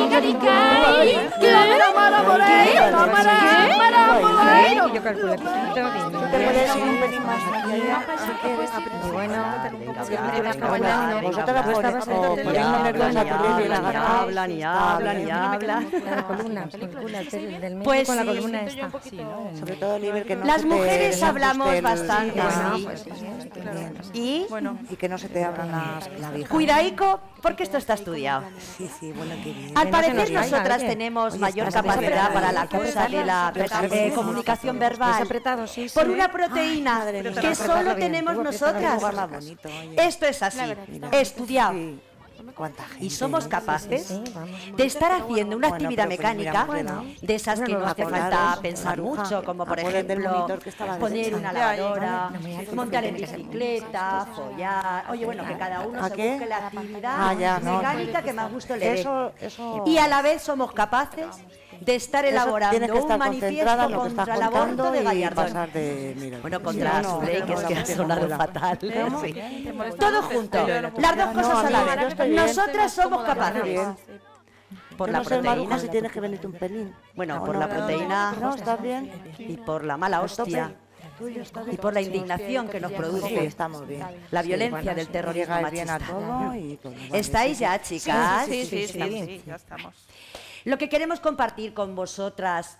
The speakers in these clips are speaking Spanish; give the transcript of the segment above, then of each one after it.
Yo calculo momento te puedes un pelín más aquí quieres bueno vosotras estabas poniendo nervios y hablan y hablan y hablan pues con la columna sobre todo a nivel que no las mujeres hablamos bastante y y que no se te abran las vijas cuidaico porque esto está estudiado sí sí al parecer nosotras tenemos mayor capacidad para la cosa de la comunicación verbal por una proteína que, solo tenemos nosotras. Esto es así, Estudiamos. estudiado. y somos capaces de estar haciendo una actividad mecánica de esas que no hace falta pensar mucho, como por ejemplo poner una lavadora, montar en bicicleta, follar. Oye, bueno, que cada uno se busque la actividad mecánica que más gusto le dé. Y a la vez somos capaces de estar elaborando estar un manifiesto contra el aborto de Gallardo. De, bueno, contra no, que es que ha sonado fatal. Sí. Todo junto, las dos cosas a la vez. Nosotras somos capaces por la proteína. si tienes que venirte un pelín. Bueno, por la proteína. No, Y por la mala hostia. Y por la indignación que nos produce. Sí, estamos bien. La violencia del terrorismo machista. Bien a todo y ¿Estáis ya, chicas? Sí, sí, sí. sí ya estamos. Lo que queremos compartir con vosotras,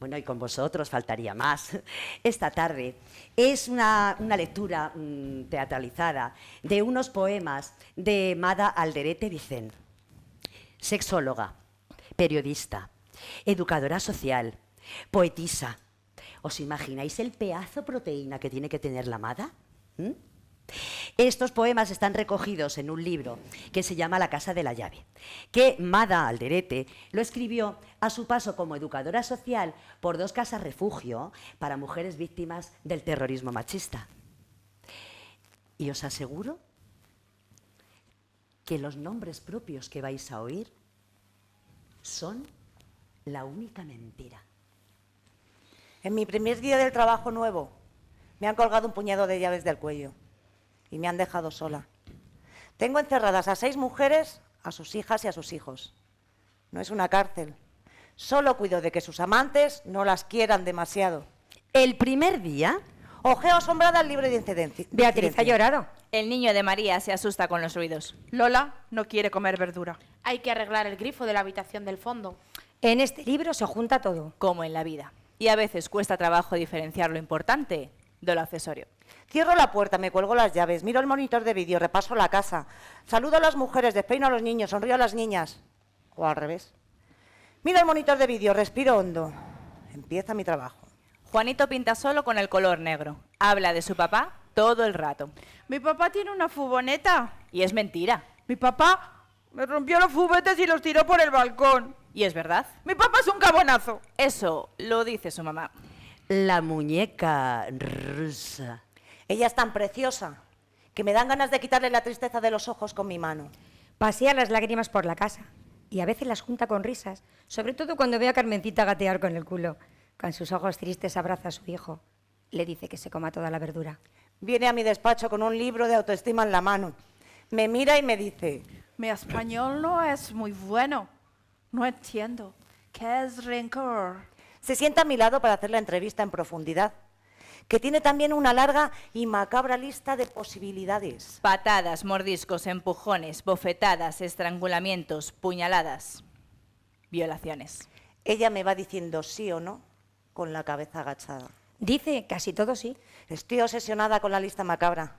bueno, y con vosotros faltaría más, esta tarde, es una, lectura mm, teatralizada de unos poemas de Mada Alderete Vicent, sexóloga, periodista, educadora social, poetisa. ¿Os imagináis el pedazo proteína que tiene que tener la Mada? ¿Mm? Estos poemas están recogidos en un libro que se llama La Casa de la Llave, que Mada Alderete lo escribió a su paso como educadora social por dos casas refugio para mujeres víctimas del terrorismo machista. Y os aseguro que los nombres propios que vais a oír son la única mentira. En mi primer día del trabajo nuevo, me han colgado un puñado de llaves del cuello y me han dejado sola. Tengo encerradas a seis mujeres, a sus hijas y a sus hijos. No es una cárcel. Solo cuido de que sus amantes no las quieran demasiado. El primer día... Ojeo asombrada al libro de incidencia. Beatriz ha llorado. El niño de María se asusta con los ruidos. Lola no quiere comer verdura. Hay que arreglar el grifo de la habitación del fondo. En este libro se junta todo. Como en la vida. Y a veces cuesta trabajo diferenciar lo importante de lo accesorio. Cierro la puerta, me cuelgo las llaves, miro el monitor de vídeo, repaso la casa, saludo a las mujeres, despeino a los niños, sonrío a las niñas. O al revés. Miro el monitor de vídeo, respiro hondo. Empieza mi trabajo. Juanito pinta solo con el color negro. Habla de su papá todo el rato. Mi papá tiene una fuboneta. Y es mentira. Mi papá me rompió los fubetes y los tiró por el balcón. Y es verdad. Mi papá es un cabonazo. Eso lo dice su mamá. La muñeca rusa. Ella es tan preciosa que me dan ganas de quitarle la tristeza de los ojos con mi mano. Pasea las lágrimas por la casa y a veces las junta con risas, sobre todo cuando ve a Carmencita gatear con el culo. Con sus ojos tristes abraza a su viejo. Le dice que se coma toda la verdura. Viene a mi despacho con un libro de autoestima en la mano. Me mira y me dice... Mi español no es muy bueno. No entiendo. ¿Qué es rencor? Se sienta a mi lado para hacer la entrevista en profundidad que tiene también una larga y macabra lista de posibilidades. Patadas, mordiscos, empujones, bofetadas, estrangulamientos, puñaladas, violaciones. Ella me va diciendo sí o no con la cabeza agachada. Dice casi todo sí. Estoy obsesionada con la lista macabra.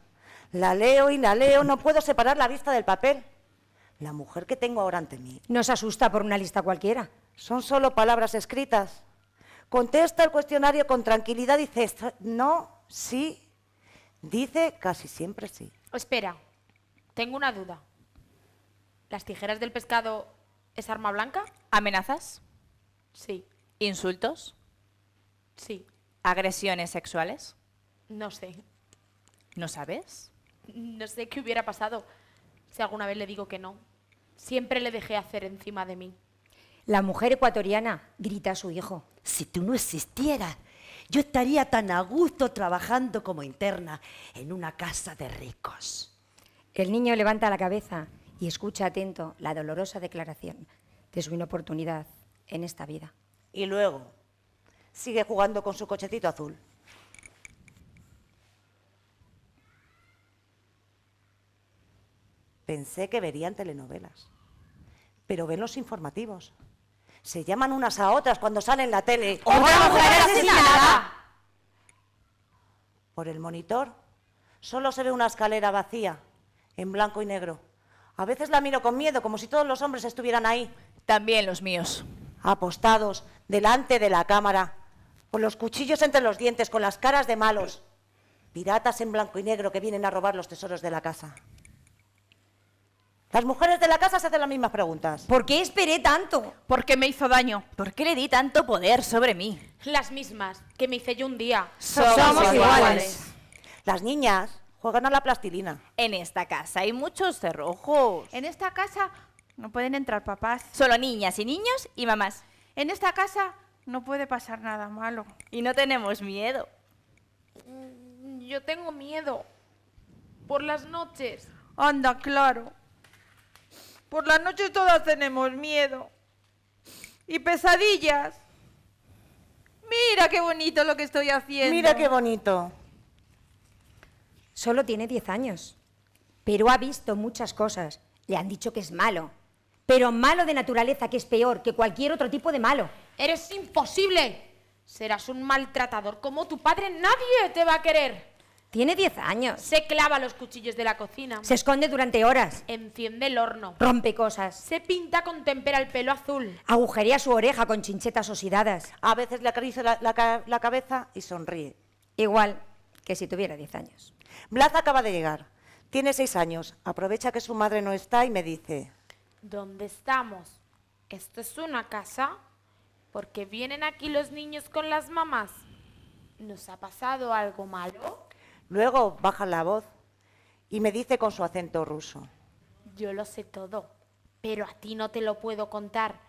La leo y la leo, no puedo separar la vista del papel. La mujer que tengo ahora ante mí. No se asusta por una lista cualquiera. Son solo palabras escritas. Contesta el cuestionario con tranquilidad, dice no, sí, dice casi siempre sí. Espera, tengo una duda. ¿Las tijeras del pescado es arma blanca? ¿Amenazas? Sí. ¿Insultos? Sí. ¿Agresiones sexuales? No sé. ¿No sabes? No sé qué hubiera pasado si alguna vez le digo que no. Siempre le dejé hacer encima de mí. La mujer ecuatoriana grita a su hijo si tú no existieras, yo estaría tan a gusto trabajando como interna en una casa de ricos. El niño levanta la cabeza y escucha atento la dolorosa declaración de su inoportunidad en esta vida. Y luego sigue jugando con su cochecito azul. Pensé que verían telenovelas, pero ven los informativos se llaman unas a otras cuando salen en la tele. ¡Otra, mujer, mujer Por el monitor solo se ve una escalera vacía, en blanco y negro. A veces la miro con miedo, como si todos los hombres estuvieran ahí. También los míos. Apostados, delante de la cámara, con los cuchillos entre los dientes, con las caras de malos. Piratas en blanco y negro que vienen a robar los tesoros de la casa. Las mujeres de la casa se hacen las mismas preguntas. ¿Por qué esperé tanto? ¿Por qué me hizo daño? ¿Por qué le di tanto poder sobre mí? Las mismas que me hice yo un día. Somos, iguales. iguales. Las niñas juegan a la plastilina. En esta casa hay muchos cerrojos. En esta casa no pueden entrar papás. Solo niñas y niños y mamás. En esta casa no puede pasar nada malo. Y no tenemos miedo. Yo tengo miedo. Por las noches. Anda, claro. Por las noches todas tenemos miedo y pesadillas. Mira qué bonito lo que estoy haciendo. Mira qué bonito. Solo tiene 10 años, pero ha visto muchas cosas. Le han dicho que es malo, pero malo de naturaleza que es peor que cualquier otro tipo de malo. Eres imposible. Serás un maltratador como tu padre. Nadie te va a querer. Tiene 10 años. Se clava los cuchillos de la cocina. Se esconde durante horas. Enciende el horno. Rompe cosas. Se pinta con tempera el pelo azul. Agujería su oreja con chinchetas oxidadas. A veces le acaricia la, cabeza y sonríe. Igual que si tuviera 10 años. Blas acaba de llegar. Tiene 6 años. Aprovecha que su madre no está y me dice... ¿Dónde estamos? ¿Esto es una casa? ¿Porque vienen aquí los niños con las mamás? ¿Nos ha pasado algo malo? Luego baja la voz y me dice con su acento ruso. Yo lo sé todo, pero a ti no te lo puedo contar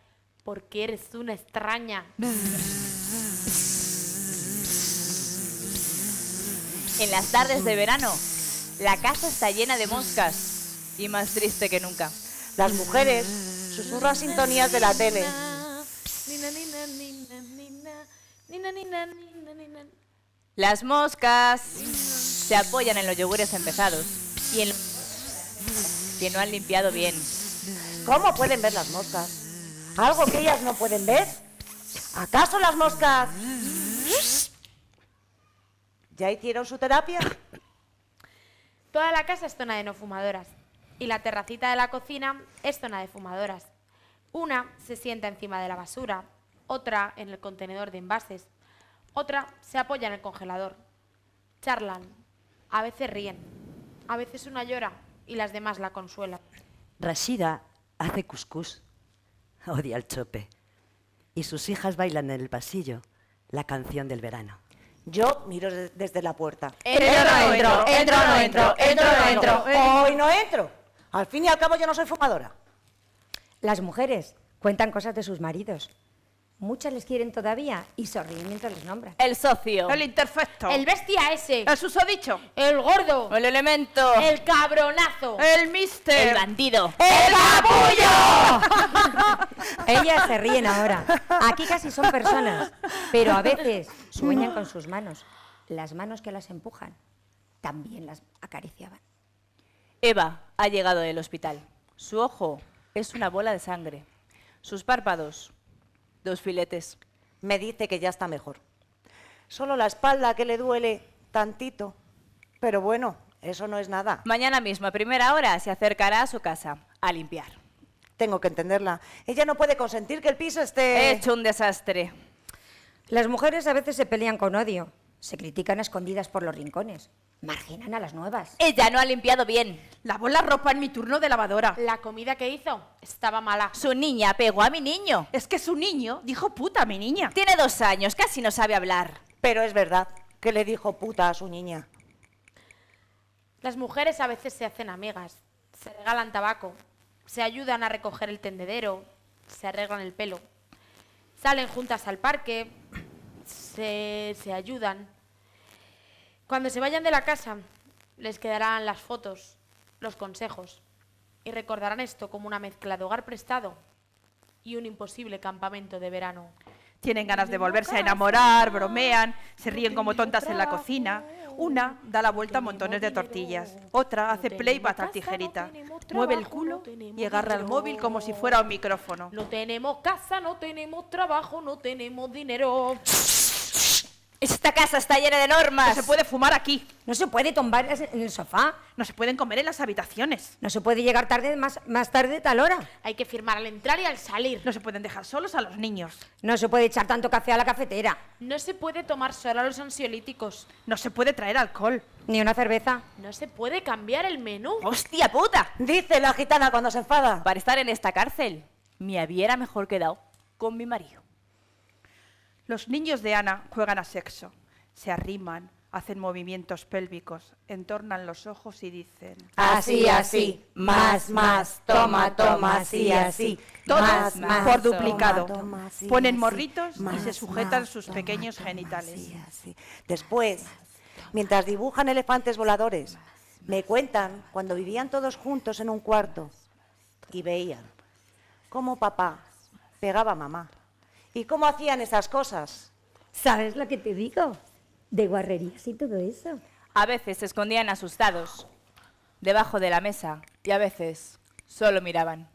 porque eres una extraña. En las tardes de verano, la casa está llena de moscas y más triste que nunca. Las mujeres susurran sintonías de la tele. Las moscas se apoyan en los yogures empezados y en que no han limpiado bien. ¿Cómo pueden ver las moscas? ¿Algo que ellas no pueden ver? ¿Acaso las moscas... ¿Ya hicieron su terapia? Toda la casa es zona de no fumadoras y la terracita de la cocina es zona de fumadoras. Una se sienta encima de la basura, otra en el contenedor de envases, otra se apoya en el congelador. Charlan, a veces ríen, a veces una llora y las demás la consuelan. Rashida hace cuscús, odia el chope, y sus hijas bailan en el pasillo la canción del verano. Yo miro desde la puerta. Entro, no entro, entro, no entro, entro, no entro. Hoy no entro. Al fin y al cabo yo no soy fumadora. Las mujeres cuentan cosas de sus maridos. Muchas les quieren todavía y sonríen mientras les nombra. El socio. El interfecto... El bestia ese. El susodicho. El gordo. El elemento. El cabronazo. El mister. El bandido. ¡El capullo! Ellas se ríen ahora. Aquí casi son personas, pero a veces sueñan con sus manos. Las manos que las empujan también las acariciaban. Eva ha llegado del hospital. Su ojo es una bola de sangre. Sus párpados dos filetes. Me dice que ya está mejor. Solo la espalda que le duele tantito. Pero bueno, eso no es nada. Mañana mismo, a primera hora, se acercará a su casa a limpiar. Tengo que entenderla. Ella no puede consentir que el piso esté... hecho un desastre. Las mujeres a veces se pelean con odio. Se critican escondidas por los rincones. Marginan a las nuevas. Ella no ha limpiado bien. Lavó la ropa en mi turno de lavadora. La comida que hizo estaba mala. Su niña pegó a mi niño. Es que su niño dijo puta a mi niña. Tiene dos años, casi no sabe hablar. Pero es verdad que le dijo puta a su niña. Las mujeres a veces se hacen amigas, se regalan tabaco, se ayudan a recoger el tendedero, se arreglan el pelo, salen juntas al parque, se, se ayudan. Cuando se vayan de la casa, les quedarán las fotos, los consejos, y recordarán esto como una mezcla de hogar prestado y un imposible campamento de verano. Tienen ganas de volverse a enamorar, bromean, se ríen como tontas en la cocina. Una da la vuelta a montones de tortillas, otra hace play batas tijerita, mueve el culo y agarra el móvil como si fuera un micrófono. No tenemos casa, no tenemos trabajo, no tenemos dinero. Esta casa está llena de normas. No se puede fumar aquí. No se puede tomar en el sofá. No se pueden comer en las habitaciones. No se puede llegar tarde más, más tarde tal hora. Hay que firmar al entrar y al salir. No se pueden dejar solos a los niños. No se puede echar tanto café a la cafetera. No se puede tomar solo a los ansiolíticos. No se puede traer alcohol. Ni una cerveza. No se puede cambiar el menú. ¡Hostia puta! Dice la gitana cuando se enfada. Para estar en esta cárcel, me hubiera mejor quedado con mi marido. Los niños de Ana juegan a sexo, se arriman, hacen movimientos pélvicos, entornan los ojos y dicen... Así, así, más, más, toma, toma, así, así. más, más, por duplicado. Ponen morritos y se sujetan sus pequeños genitales. Después, mientras dibujan elefantes voladores, me cuentan cuando vivían todos juntos en un cuarto y veían cómo papá pegaba a mamá. ¿Y cómo hacían esas cosas? ¿Sabes lo que te digo? De guarrerías y todo eso. A veces se escondían asustados debajo de la mesa y a veces solo miraban.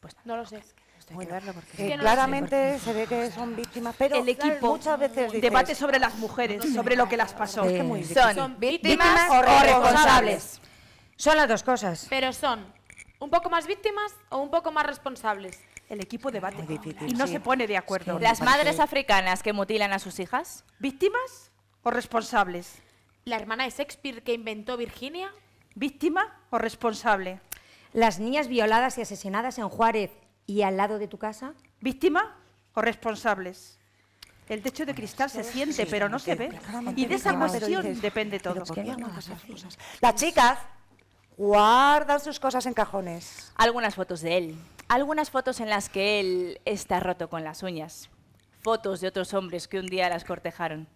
Pues no lo sé. Bueno, porque... Eh, claramente se ve que son víctimas, pero el equipo muchas veces debate sobre las mujeres, sobre lo que las pasó. son víctimas, o responsables. Son las dos cosas. Pero son ¿Un poco más víctimas o un poco más responsables? El equipo debate y no se pone de acuerdo. ¿Las madres africanas que mutilan a sus hijas? ¿Víctimas o responsables? ¿La hermana de Shakespeare que inventó Virginia? ¿Víctima o responsable? ¿Las niñas violadas y asesinadas en Juárez y al lado de tu casa? ¿Víctima o responsables? El techo de cristal se siente, pero no se ve. Y de esa cuestión depende todo. Las chicas guardan sus cosas en cajones. Algunas fotos de él, algunas fotos en las que él está roto con las uñas, fotos de otros hombres que un día las cortejaron.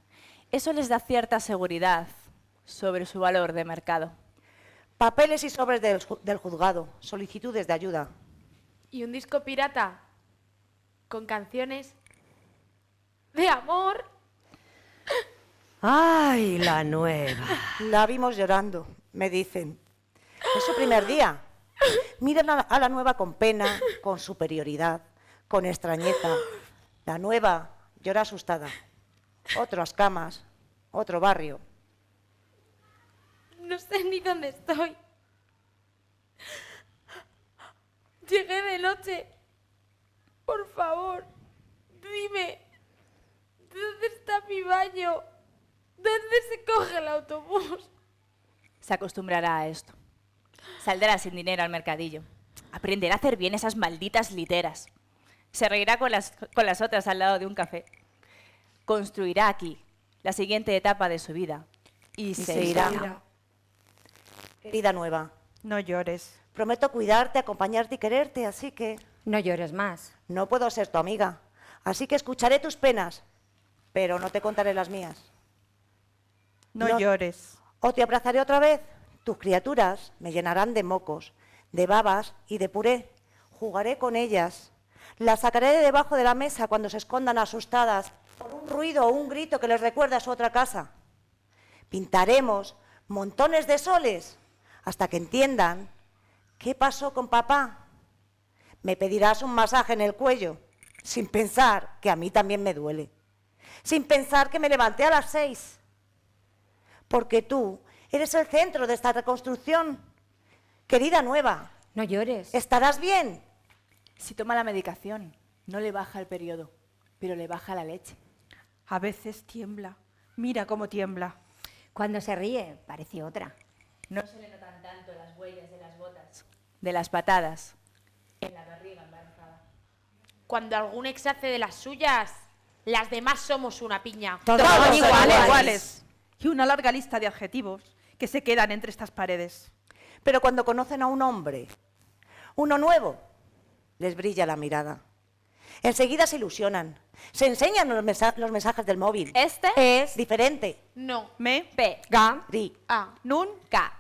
Eso les da cierta seguridad sobre su valor de mercado. Papeles y sobres del, juzgado, solicitudes de ayuda. Y un disco pirata con canciones de amor. Ay, la nueva. La vimos llorando, me dicen. Es su primer día. Miren a la nueva con pena, con superioridad, con extrañeza. La nueva llora asustada. Otras camas, otro barrio. No sé ni dónde estoy. Llegué de noche. Por favor, dime, ¿dónde está mi baño? ¿Dónde se coge el autobús? Se acostumbrará a esto. Saldrá sin dinero al mercadillo. Aprenderá a hacer bien esas malditas literas. Se reirá con las, otras al lado de un café. Construirá aquí la siguiente etapa de su vida. Y, se, irá. Querida nueva. No llores. Prometo cuidarte, acompañarte y quererte, así que... No llores más. No puedo ser tu amiga, así que escucharé tus penas, pero no te contaré las mías. no... llores. O te abrazaré otra vez tus criaturas me llenarán de mocos, de babas y de puré. Jugaré con ellas. Las sacaré de debajo de la mesa cuando se escondan asustadas por un ruido o un grito que les recuerda a su otra casa. Pintaremos montones de soles hasta que entiendan qué pasó con papá. Me pedirás un masaje en el cuello, sin pensar que a mí también me duele, sin pensar que me levanté a las seis, porque tú Eres el centro de esta reconstrucción. Querida nueva. No llores. ¿Estarás bien? Si toma la medicación, no le baja el periodo, pero le baja la leche. A veces tiembla. Mira cómo tiembla. Cuando se ríe, parece otra. No se le notan tanto las huellas de las botas. De las patadas. En la barriga embarazada. Cuando algún ex hace de las suyas, las demás somos una piña. Todos, iguales. iguales. Y una larga lista de adjetivos que se quedan entre estas paredes. Pero cuando conocen a un hombre, uno nuevo, les brilla la mirada. Enseguida se ilusionan. Se enseñan los, mensajes del móvil. Este es diferente. No me pe a nunca.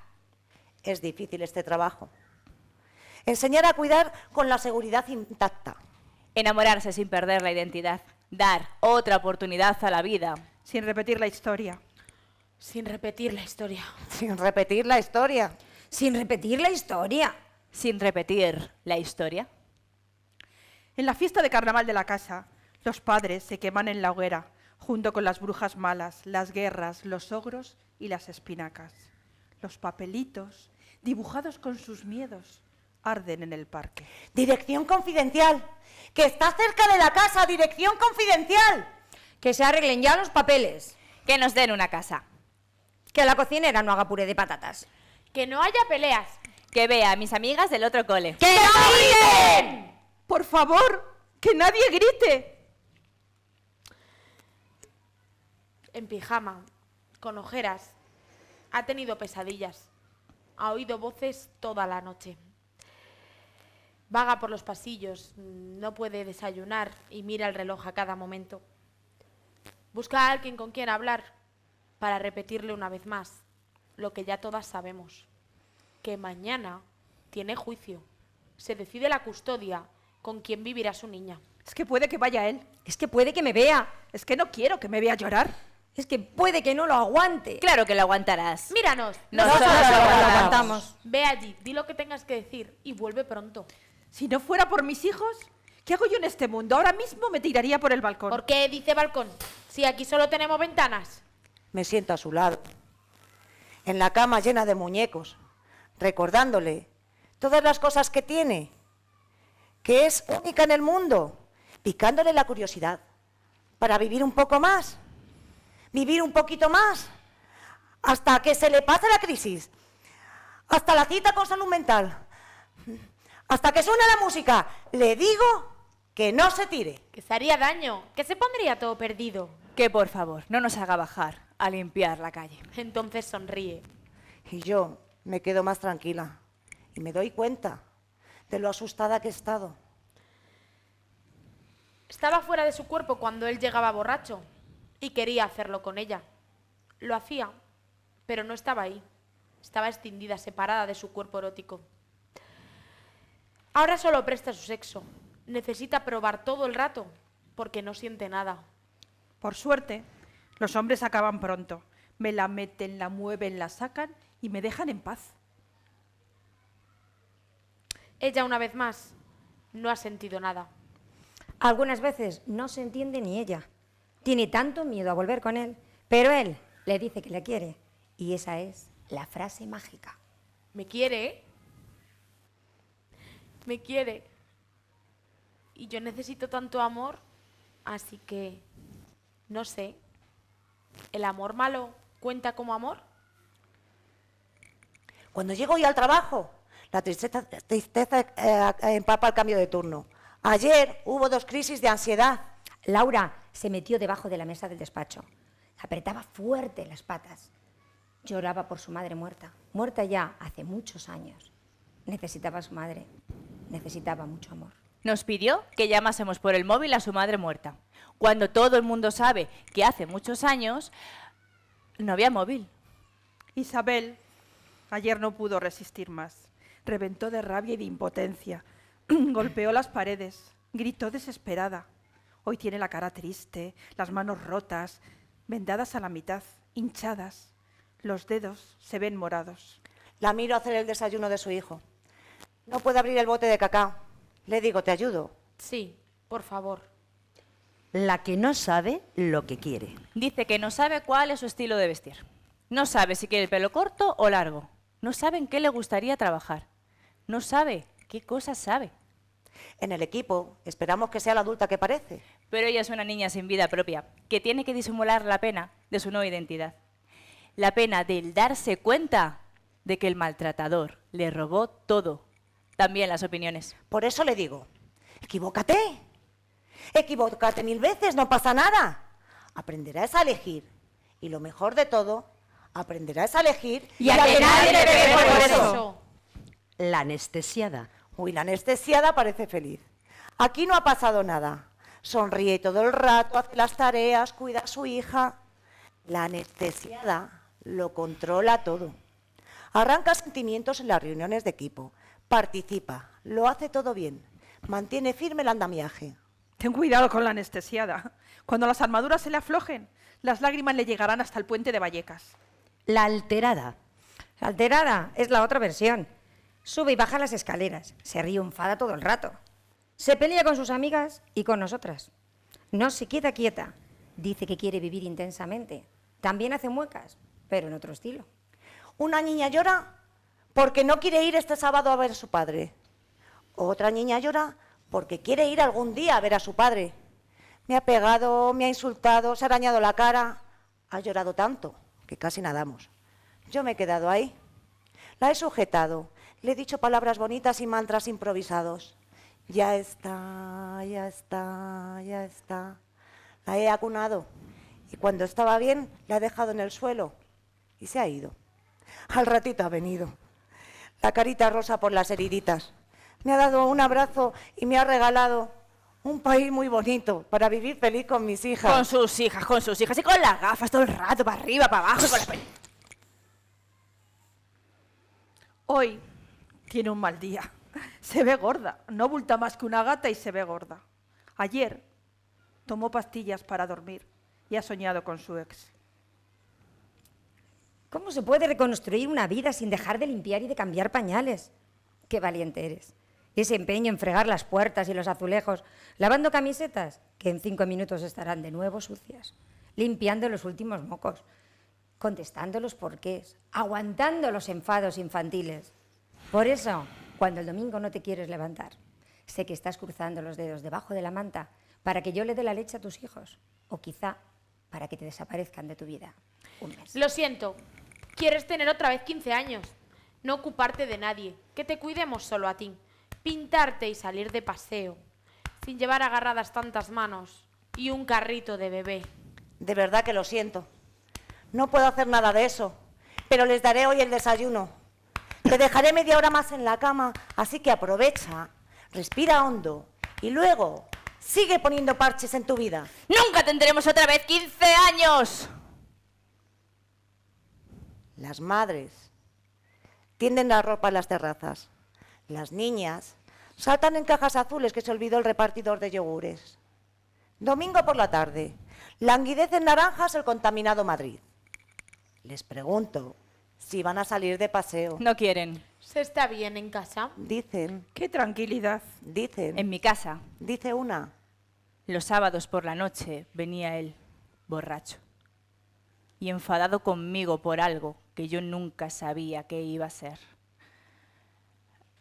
Es difícil este trabajo. Enseñar a cuidar con la seguridad intacta. Enamorarse sin perder la identidad. Dar otra oportunidad a la vida. Sin repetir la historia. Sin repetir la historia. Sin repetir la historia. Sin repetir la historia. Sin repetir la historia. En la fiesta de carnaval de la casa, los padres se queman en la hoguera, junto con las brujas malas, las guerras, los ogros y las espinacas. Los papelitos, dibujados con sus miedos, arden en el parque. Dirección confidencial. Que está cerca de la casa. Dirección confidencial. Que se arreglen ya los papeles. Que nos den una casa. Que la cocinera no haga puré de patatas. Que no haya peleas. Que vea a mis amigas del otro cole. ¡Que, no Por favor, que nadie grite. En pijama, con ojeras. Ha tenido pesadillas. Ha oído voces toda la noche. Vaga por los pasillos, no puede desayunar y mira el reloj a cada momento. Busca a alguien con quien hablar, para repetirle una vez más lo que ya todas sabemos, que mañana tiene juicio. Se decide la custodia con quién vivirá su niña. Es que puede que vaya él, es que puede que me vea, es que no quiero que me vea llorar. Es que puede que no lo aguante. Claro que lo aguantarás. Míranos. Nosotros, lo aguantamos. Ve allí, di lo que tengas que decir y vuelve pronto. Si no fuera por mis hijos, ¿qué hago yo en este mundo? Ahora mismo me tiraría por el balcón. ¿Por qué dice balcón? Si aquí solo tenemos ventanas me siento a su lado, en la cama llena de muñecos, recordándole todas las cosas que tiene, que es única en el mundo, picándole la curiosidad para vivir un poco más, vivir un poquito más, hasta que se le pase la crisis, hasta la cita con salud mental, hasta que suena la música. Le digo que no se tire. Que se haría daño, que se pondría todo perdido. Que por favor, no nos haga bajar a limpiar la calle. Entonces sonríe. Y yo me quedo más tranquila y me doy cuenta de lo asustada que he estado. Estaba fuera de su cuerpo cuando él llegaba borracho y quería hacerlo con ella. Lo hacía, pero no estaba ahí. Estaba extendida, separada de su cuerpo erótico. Ahora solo presta su sexo. Necesita probar todo el rato porque no siente nada. Por suerte, los hombres acaban pronto. Me la meten, la mueven, la sacan y me dejan en paz. Ella una vez más no ha sentido nada. Algunas veces no se entiende ni ella. Tiene tanto miedo a volver con él, pero él le dice que la quiere. Y esa es la frase mágica. ¿Me quiere? Me quiere. Y yo necesito tanto amor, así que no sé, ¿El amor malo cuenta como amor? Cuando llego yo al trabajo, la tristeza, tristeza eh, empapa el cambio de turno. Ayer hubo dos crisis de ansiedad. Laura se metió debajo de la mesa del despacho. Apretaba fuerte las patas. Lloraba por su madre muerta, muerta ya hace muchos años. Necesitaba a su madre, necesitaba mucho amor. Nos pidió que llamásemos por el móvil a su madre muerta. Cuando todo el mundo sabe que hace muchos años no había móvil. Isabel ayer no pudo resistir más. Reventó de rabia y de impotencia. Golpeó las paredes. Gritó desesperada. Hoy tiene la cara triste, las manos rotas, vendadas a la mitad, hinchadas. Los dedos se ven morados. La miro hacer el desayuno de su hijo. No puede abrir el bote de cacao. Le digo, ¿te ayudo? Sí, por favor. La que no sabe lo que quiere. Dice que no sabe cuál es su estilo de vestir. No sabe si quiere el pelo corto o largo. No sabe en qué le gustaría trabajar. No sabe qué cosas sabe. En el equipo esperamos que sea la adulta que parece. Pero ella es una niña sin vida propia, que tiene que disimular la pena de su nueva identidad. La pena del darse cuenta de que el maltratador le robó todo también las opiniones. Por eso le digo, equivócate, equivócate mil veces, no pasa nada. Aprenderás a elegir y lo mejor de todo, aprenderás a elegir y, a, que, nadie te ve por eso. La anestesiada. Uy, la anestesiada parece feliz. Aquí no ha pasado nada. Sonríe todo el rato, hace las tareas, cuida a su hija. La anestesiada lo controla todo. Arranca sentimientos en las reuniones de equipo participa, lo hace todo bien, mantiene firme el andamiaje. Ten cuidado con la anestesiada. Cuando las armaduras se le aflojen, las lágrimas le llegarán hasta el puente de Vallecas. La alterada. La alterada es la otra versión. Sube y baja las escaleras, se ríe enfada todo el rato. Se pelea con sus amigas y con nosotras. No se queda quieta. Dice que quiere vivir intensamente. También hace muecas, pero en otro estilo. Una niña llora porque no quiere ir este sábado a ver a su padre. Otra niña llora porque quiere ir algún día a ver a su padre. Me ha pegado, me ha insultado, se ha arañado la cara. Ha llorado tanto que casi nadamos. Yo me he quedado ahí. La he sujetado, le he dicho palabras bonitas y mantras improvisados. Ya está, ya está, ya está. La he acunado y cuando estaba bien la he dejado en el suelo y se ha ido. Al ratito ha venido la carita rosa por las heriditas. Me ha dado un abrazo y me ha regalado un país muy bonito para vivir feliz con mis hijas. Con sus hijas, con sus hijas y con las gafas todo el rato, para arriba, para abajo. Hoy tiene un mal día. Se ve gorda. No bulta más que una gata y se ve gorda. Ayer tomó pastillas para dormir y ha soñado con su ex. ¿Cómo se puede reconstruir una vida sin dejar de limpiar y de cambiar pañales? Qué valiente eres. Ese empeño en fregar las puertas y los azulejos, lavando camisetas, que en cinco minutos estarán de nuevo sucias, limpiando los últimos mocos, contestando los porqués, aguantando los enfados infantiles. Por eso, cuando el domingo no te quieres levantar, sé que estás cruzando los dedos debajo de la manta para que yo le dé la leche a tus hijos, o quizá para que te desaparezcan de tu vida. Un mes. Lo siento, Quieres tener otra vez 15 años, no ocuparte de nadie, que te cuidemos solo a ti, pintarte y salir de paseo, sin llevar agarradas tantas manos y un carrito de bebé. De verdad que lo siento. No puedo hacer nada de eso, pero les daré hoy el desayuno. Te dejaré media hora más en la cama, así que aprovecha, respira hondo y luego sigue poniendo parches en tu vida. Nunca tendremos otra vez 15 años las madres, tienden la ropa en las terrazas, las niñas saltan en cajas azules que se olvidó el repartidor de yogures. Domingo por la tarde, languidecen naranjas el contaminado Madrid. Les pregunto si van a salir de paseo. No quieren. ¿Se está bien en casa? Dicen. Qué tranquilidad. Dicen. En mi casa. Dice una. Los sábados por la noche venía él, borracho, y enfadado conmigo por algo yo nunca sabía qué iba a ser.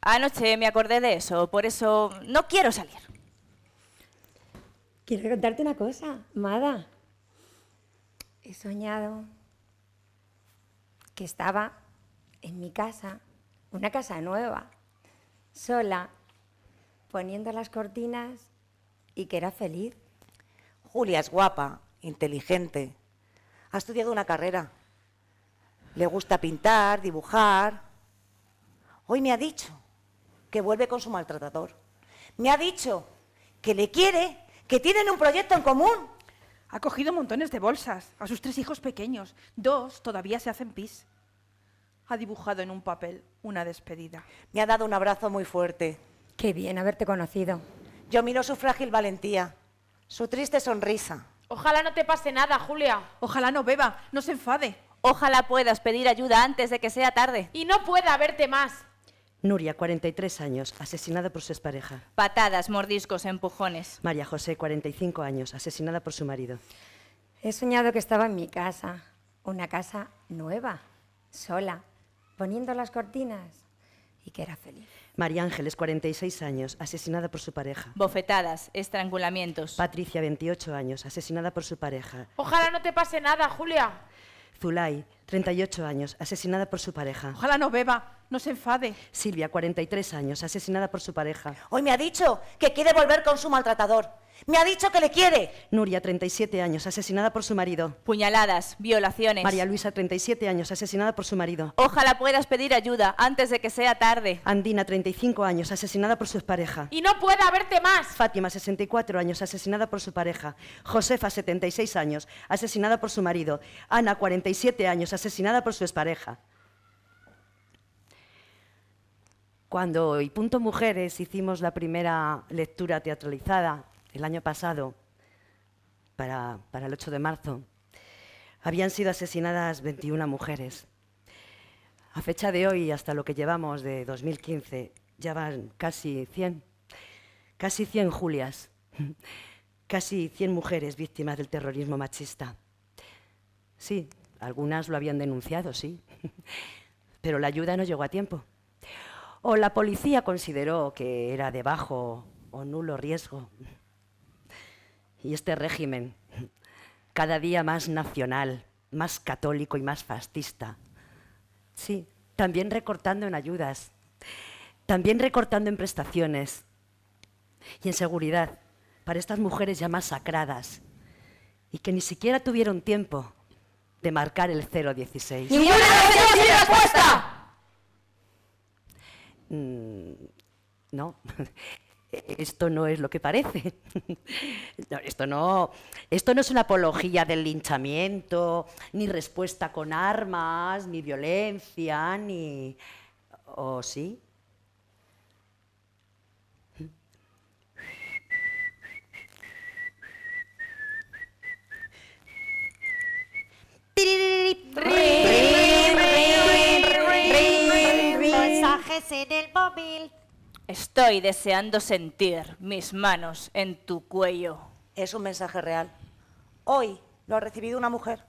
Anoche me acordé de eso, por eso no quiero salir. Quiero contarte una cosa, Mada. He soñado que estaba en mi casa, una casa nueva, sola, poniendo las cortinas y que era feliz. Julia es guapa, inteligente, ha estudiado una carrera, le gusta pintar, dibujar. Hoy me ha dicho que vuelve con su maltratador. Me ha dicho que le quiere, que tienen un proyecto en común. Ha cogido montones de bolsas a sus tres hijos pequeños. Dos todavía se hacen pis. Ha dibujado en un papel una despedida. Me ha dado un abrazo muy fuerte. Qué bien haberte conocido. Yo miro su frágil valentía, su triste sonrisa. Ojalá no te pase nada, Julia. Ojalá no beba, no se enfade. Ojalá puedas pedir ayuda antes de que sea tarde. Y no pueda verte más. Nuria, 43 años, asesinada por su pareja. Patadas, mordiscos, empujones. María José, 45 años, asesinada por su marido. He soñado que estaba en mi casa, una casa nueva, sola, poniendo las cortinas y que era feliz. María Ángeles, 46 años, asesinada por su pareja. Bofetadas, estrangulamientos. Patricia, 28 años, asesinada por su pareja. Ojalá no te pase nada, Julia. Zulay, 38 años, asesinada por su pareja. Ojalá no beba. No se enfade. Silvia, 43 años, asesinada por su pareja. Hoy me ha dicho que quiere volver con su maltratador. Me ha dicho que le quiere. Nuria, 37 años, asesinada por su marido. Puñaladas, violaciones. María Luisa, 37 años, asesinada por su marido. Ojalá puedas pedir ayuda antes de que sea tarde. Andina, 35 años, asesinada por su pareja. Y no pueda verte más. Fátima, 64 años, asesinada por su pareja. Josefa, 76 años, asesinada por su marido. Ana, 47 años, asesinada por su expareja. Cuando y Punto Mujeres hicimos la primera lectura teatralizada el año pasado, para, para el 8 de marzo, habían sido asesinadas 21 mujeres. A fecha de hoy, hasta lo que llevamos de 2015, ya van casi 100, casi 100 Julias, casi 100 mujeres víctimas del terrorismo machista. Sí, algunas lo habían denunciado, sí, pero la ayuda no llegó a tiempo o la policía consideró que era de bajo o nulo riesgo. Y este régimen, cada día más nacional, más católico y más fascista, sí, también recortando en ayudas, también recortando en prestaciones y en seguridad para estas mujeres ya más sacradas y que ni siquiera tuvieron tiempo de marcar el 016. ¡Ninguna respuesta! no, esto no es lo que parece. esto, no, esto no es una apología del linchamiento, ni respuesta con armas, ni violencia, ni... ¿O oh, sí? ¡Rin, mensajes en el móvil. Estoy deseando sentir mis manos en tu cuello. Es un mensaje real. Hoy lo ha recibido una mujer.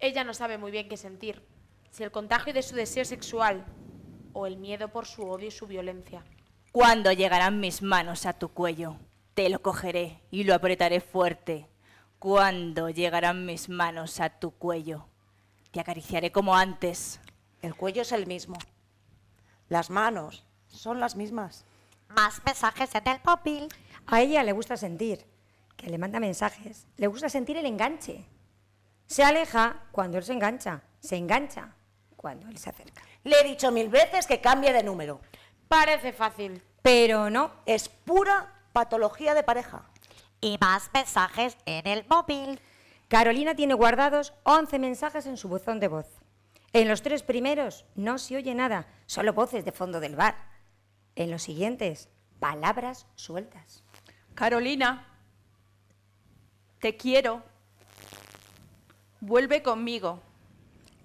Ella no sabe muy bien qué sentir, si el contagio de su deseo sexual o el miedo por su odio y su violencia. ¿Cuándo llegarán mis manos a tu cuello? Te lo cogeré y lo apretaré fuerte. ¿Cuándo llegarán mis manos a tu cuello? Te acariciaré como antes. El cuello es el mismo las manos son las mismas. Más mensajes en el móvil. A ella le gusta sentir, que le manda mensajes, le gusta sentir el enganche. Se aleja cuando él se engancha, se engancha cuando él se acerca. Le he dicho mil veces que cambie de número. Parece fácil. Pero no. Es pura patología de pareja. Y más mensajes en el móvil. Carolina tiene guardados 11 mensajes en su buzón de voz. En los tres primeros no se oye nada, solo voces de fondo del bar. En los siguientes, palabras sueltas. Carolina, te quiero. Vuelve conmigo.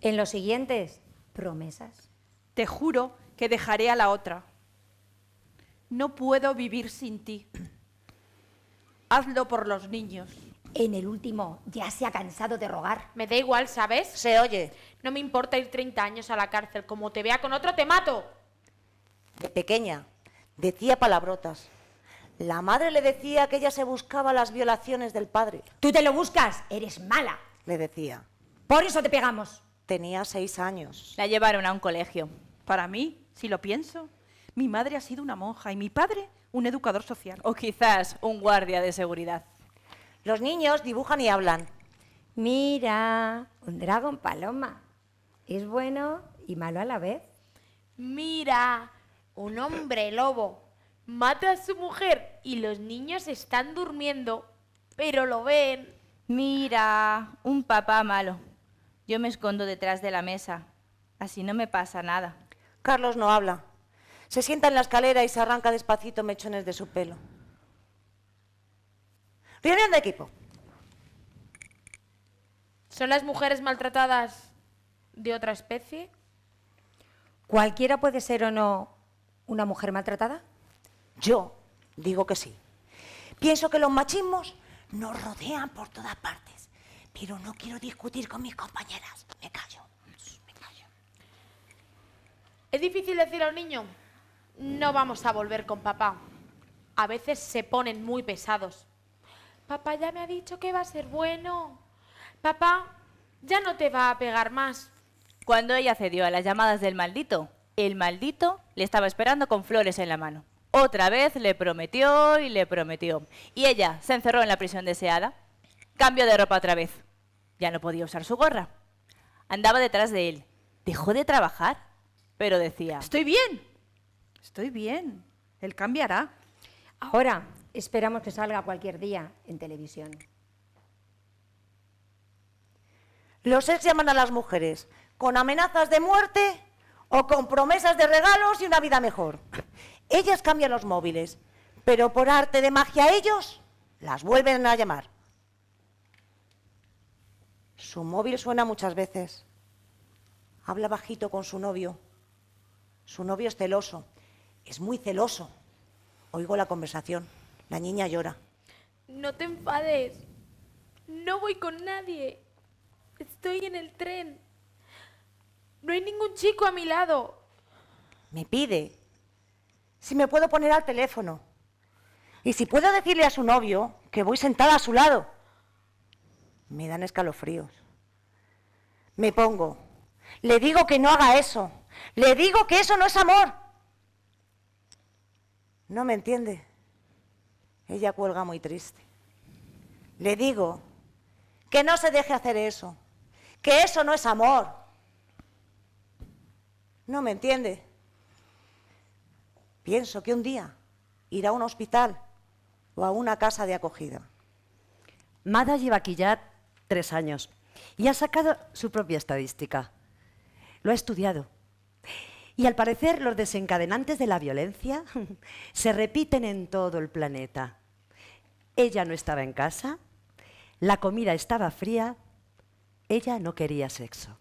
En los siguientes, promesas. Te juro que dejaré a la otra. No puedo vivir sin ti. Hazlo por los niños en el último ya se ha cansado de rogar. Me da igual, ¿sabes? Se oye. No me importa ir 30 años a la cárcel. Como te vea con otro, te mato. De pequeña, decía palabrotas. La madre le decía que ella se buscaba las violaciones del padre. Tú te lo buscas, eres mala. Le decía. Por eso te pegamos. Tenía seis años. La llevaron a un colegio. Para mí, si lo pienso, mi madre ha sido una monja y mi padre un educador social. O quizás un guardia de seguridad. Los niños dibujan y hablan. Mira, un dragón paloma. Es bueno y malo a la vez. Mira, un hombre lobo. Mata a su mujer y los niños están durmiendo, pero lo ven. Mira, un papá malo. Yo me escondo detrás de la mesa. Así no me pasa nada. Carlos no habla. Se sienta en la escalera y se arranca despacito mechones de su pelo. Reunión de equipo. ¿Son las mujeres maltratadas de otra especie? ¿Cualquiera puede ser o no una mujer maltratada? Yo digo que sí. Pienso que los machismos nos rodean por todas partes, pero no quiero discutir con mis compañeras. Me callo, me callo. Es difícil decir a un niño, no vamos a volver con papá. A veces se ponen muy pesados papá ya me ha dicho que va a ser bueno. Papá ya no te va a pegar más. Cuando ella cedió a las llamadas del maldito, el maldito le estaba esperando con flores en la mano. Otra vez le prometió y le prometió. Y ella se encerró en la prisión deseada. Cambio de ropa otra vez. Ya no podía usar su gorra. Andaba detrás de él. Dejó de trabajar, pero decía... Estoy bien. Estoy bien. Él cambiará. Ahora, esperamos que salga cualquier día en televisión. Los ex llaman a las mujeres con amenazas de muerte o con promesas de regalos y una vida mejor. Ellas cambian los móviles, pero por arte de magia ellos las vuelven a llamar. Su móvil suena muchas veces. Habla bajito con su novio. Su novio es celoso. Es muy celoso. Oigo la conversación. La niña llora. No te enfades. No voy con nadie. Estoy en el tren. No hay ningún chico a mi lado. Me pide si me puedo poner al teléfono y si puedo decirle a su novio que voy sentada a su lado. Me dan escalofríos. Me pongo. Le digo que no haga eso. Le digo que eso no es amor. No me entiende. Ella cuelga muy triste. Le digo que no se deje hacer eso, que eso no es amor. No me entiende. Pienso que un día irá a un hospital o a una casa de acogida. Mada lleva aquí ya tres años y ha sacado su propia estadística. Lo ha estudiado. Y al parecer los desencadenantes de la violencia se repiten en todo el planeta. Ella no estaba en casa, la comida estaba fría, ella no quería sexo.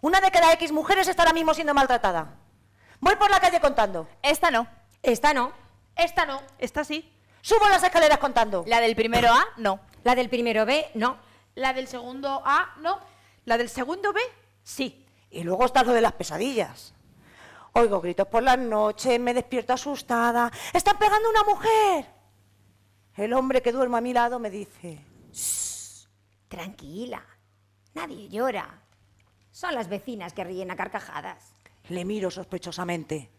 Una de cada X mujeres está ahora mismo siendo maltratada. Voy por la calle contando. Esta no. Esta no. Esta no. Esta sí. Subo las escaleras contando. La del primero A, no. La del primero B, no. La del segundo A, no. La del segundo B, sí. Y luego está lo de las pesadillas. Oigo gritos por las noches, me despierto asustada. ¡Están pegando una mujer! El hombre que duerme a mi lado me dice... tranquila, nadie llora. Son las vecinas que ríen a carcajadas. Le miro sospechosamente.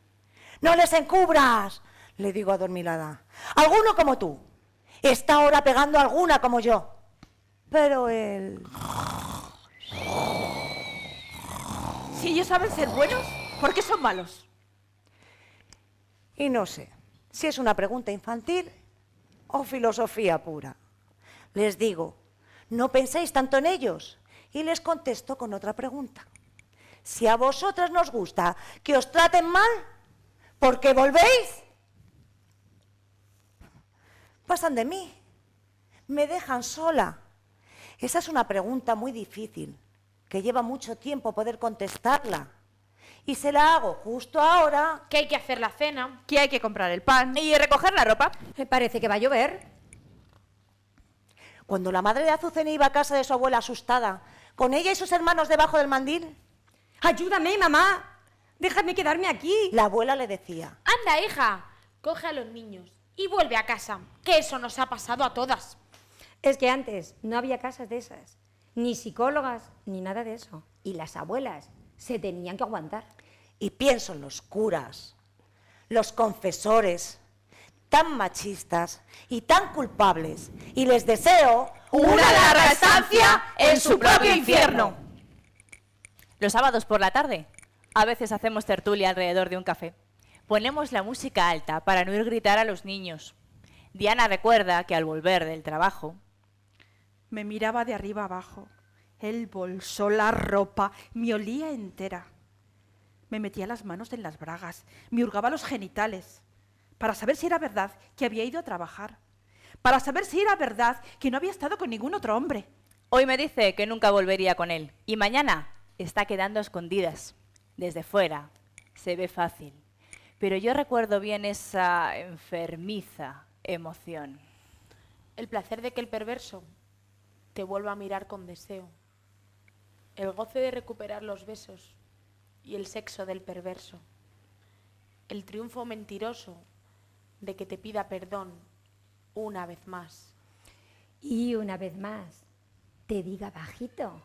¡No les encubras! Le digo adormilada. Alguno como tú. Está ahora pegando a alguna como yo. Pero él... Si ellos saben ser buenos, ¿Por qué son malos? Y no sé si es una pregunta infantil o filosofía pura. Les digo, no penséis tanto en ellos. Y les contesto con otra pregunta. Si a vosotras nos gusta que os traten mal, ¿por qué volvéis? Pasan de mí, me dejan sola. Esa es una pregunta muy difícil, que lleva mucho tiempo poder contestarla y se la hago justo ahora. Que hay que hacer la cena. Que hay que comprar el pan. Y recoger la ropa. Me parece que va a llover. Cuando la madre de Azucena iba a casa de su abuela asustada, con ella y sus hermanos debajo del mandil. ¡Ayúdame, mamá! ¡Déjame quedarme aquí! La abuela le decía. ¡Anda, hija! Coge a los niños y vuelve a casa, que eso nos ha pasado a todas. Es que antes no había casas de esas, ni psicólogas, ni nada de eso. Y las abuelas se tenían que aguantar. Y pienso en los curas, los confesores, tan machistas y tan culpables, y les deseo una, larga estancia en su propio infierno. Los sábados por la tarde, a veces hacemos tertulia alrededor de un café. Ponemos la música alta para no ir gritar a los niños. Diana recuerda que al volver del trabajo... Me miraba de arriba abajo el bolsó la ropa, me olía entera. Me metía las manos en las bragas, me hurgaba los genitales, para saber si era verdad que había ido a trabajar, para saber si era verdad que no había estado con ningún otro hombre. Hoy me dice que nunca volvería con él, y mañana está quedando a escondidas. Desde fuera se ve fácil, pero yo recuerdo bien esa enfermiza emoción. El placer de que el perverso te vuelva a mirar con deseo el goce de recuperar los besos y el sexo del perverso, el triunfo mentiroso de que te pida perdón una vez más. Y una vez más, te diga bajito,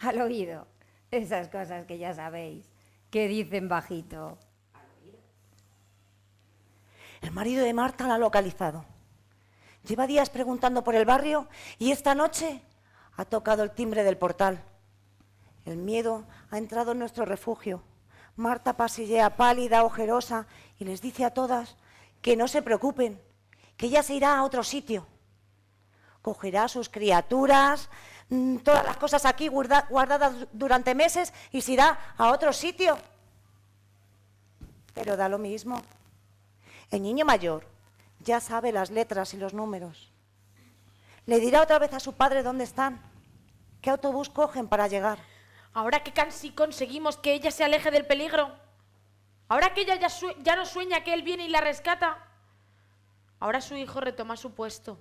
al oído, esas cosas que ya sabéis, que dicen bajito. El marido de Marta la ha localizado. Lleva días preguntando por el barrio y esta noche ha tocado el timbre del portal. El miedo ha entrado en nuestro refugio. Marta pasillea pálida, ojerosa, y les dice a todas que no se preocupen, que ella se irá a otro sitio. Cogerá sus criaturas, mm, todas las cosas aquí guardadas durante meses y se irá a otro sitio. Pero da lo mismo. El niño mayor ya sabe las letras y los números. Le dirá otra vez a su padre dónde están, qué autobús cogen para llegar. Ahora que casi conseguimos que ella se aleje del peligro. Ahora que ella ya, no sueña que él viene y la rescata. Ahora su hijo retoma su puesto.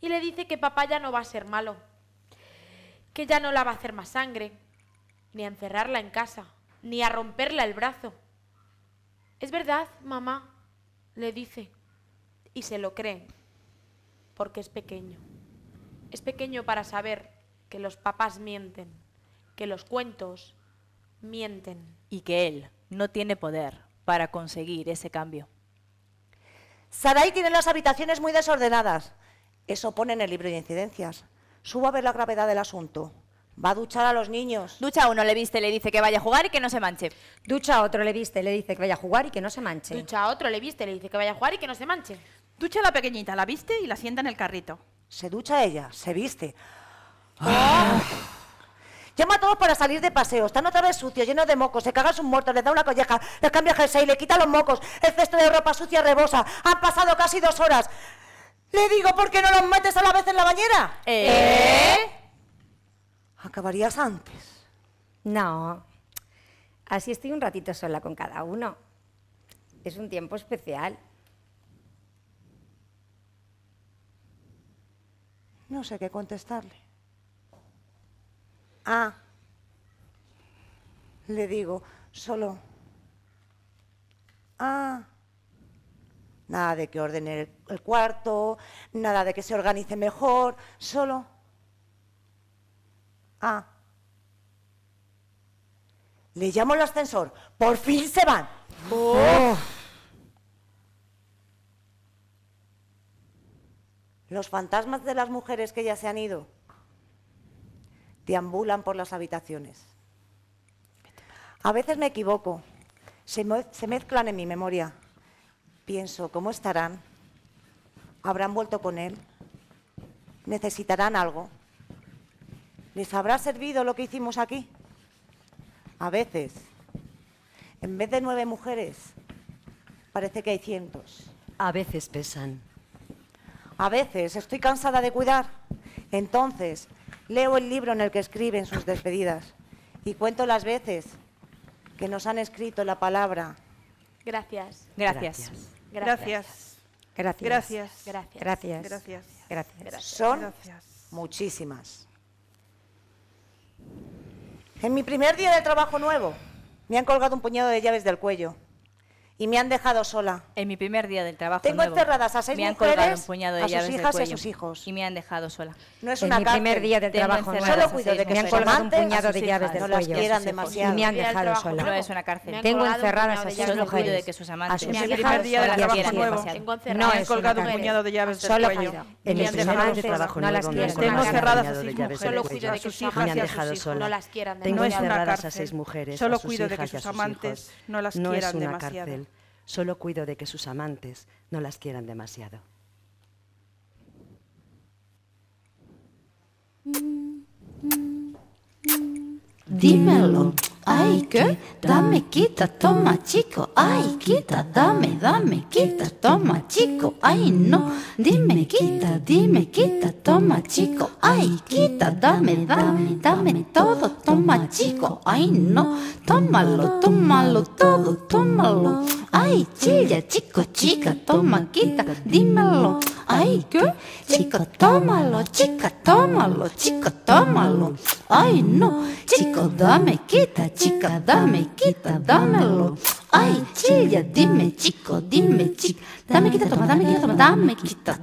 Y le dice que papá ya no va a ser malo. Que ya no la va a hacer más sangre. Ni a encerrarla en casa. Ni a romperla el brazo. Es verdad, mamá, le dice. Y se lo cree. Porque es pequeño. Es pequeño para saber que los papás mienten que los cuentos mienten. Y que él no tiene poder para conseguir ese cambio. Sarai tiene las habitaciones muy desordenadas. Eso pone en el libro de incidencias. Subo a ver la gravedad del asunto. Va a duchar a los niños. Ducha a uno, le viste, le dice que vaya a jugar y que no se manche. Ducha a otro, le viste, le dice que vaya a jugar y que no se manche. Ducha a otro, le viste, le dice que vaya a jugar y que no se manche. Ducha a la pequeñita, la viste y la sienta en el carrito. Se ducha ella, se viste. Ah. Llama a todos para salir de paseo. Están otra vez sucios, llenos de mocos. Se cagan sus muerto, le da una colleja, les cambia el jersey, le quita los mocos. El cesto de ropa sucia rebosa. Han pasado casi dos horas. Le digo, ¿por qué no los metes a la vez en la bañera? ¿Eh? ¿Eh? ¿Acabarías antes? No. Así estoy un ratito sola con cada uno. Es un tiempo especial. No sé qué contestarle. Ah, le digo, solo. Ah. Nada de que ordene el cuarto, nada de que se organice mejor, solo. Ah. Le llamo al ascensor. Por fin se van. Los fantasmas de las mujeres que ya se han ido deambulan por las habitaciones. A veces me equivoco, se, se mezclan en mi memoria. Pienso, ¿cómo estarán? ¿Habrán vuelto con él? ¿Necesitarán algo? ¿Les habrá servido lo que hicimos aquí? A veces, en vez de nueve mujeres, parece que hay cientos. A veces pesan. A veces estoy cansada de cuidar. Entonces, Leo el libro en el que escriben sus despedidas y cuento las veces que nos han escrito la palabra. Gracias. Gracias. Gracias. Gracias. Gracias. Gracias. Gracias. Son muchísimas. En mi primer día de trabajo nuevo, me han colgado un puñado de llaves del cuello y me han dejado sola. En mi primer día del trabajo. Tengo nuevo, encerradas a seis me han un puñado de a llaves sus hijas del y a sus hijos. Y me han dejado sola. No es en una mi cárcel, primer día del trabajo. Solo cuido de que me han colgado un puñado de llaves del no las quieran demasiado. Y me han dejado sola. No es una cárcel. Tengo encerradas a sus mujeres. cuido de que sus amantes. A sus hijas. primer día del trabajo nuevo. No es colgado un puñado de llaves del cuello. En mi primer día de trabajo nuevo. No Tengo encerradas a seis mujeres. Solo cuido de que sus hijas No han dejado sola. Tengo encerradas a seis mujeres. Solo cuido de que sus amantes no las quieran demasiado. Solo cuido de que sus amantes no las quieran demasiado. Dímelo. Ay, que dame, quita, toma, chico. Ay, quita, dame, dame, quita, toma, chico. Ay, no, dime, quita, dime, quita, toma, chico. Ay, quita, dame, dame, dame todo, toma, chico. Ay, no, tómalo, tómalo todo, tómalo. Ay, chilla, chico, chica, toma, quita, dímelo. 愛がちかたまろちかたまろちかたまろ愛のちかだめきたちかだめきただめろ愛ちやディメチコディメチダメきたとまダメきたとまダメきた